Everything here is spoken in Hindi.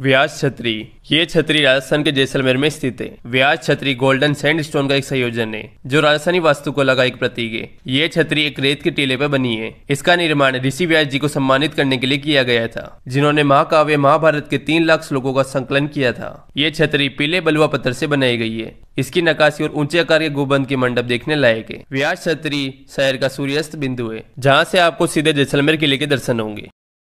व्यास छतरी ये छतरी राजस्थान के जैसलमेर में स्थित है व्याज छतरी गोल्डन सैंड स्टोन का एक संयोजन है जो राजस्थानी वास्तु को लगा एक प्रतीक है ये छतरी एक रेत के टीले पर बनी है इसका निर्माण ऋषि व्यास जी को सम्मानित करने के लिए किया गया था जिन्होंने महाकाव्य महाभारत के तीन लाख श्लोकों का संकलन किया था ये छतरी पीले बलुआ पत्थर से बनाई गई है इसकी नकाशी और ऊंचे आकार के गोबंद के मंडप देखने लायक है व्यास छतरी शहर का सूर्यास्त बिंदु है जहाँ से आपको सीधे जैसलमेर किले के दर्शन होंगे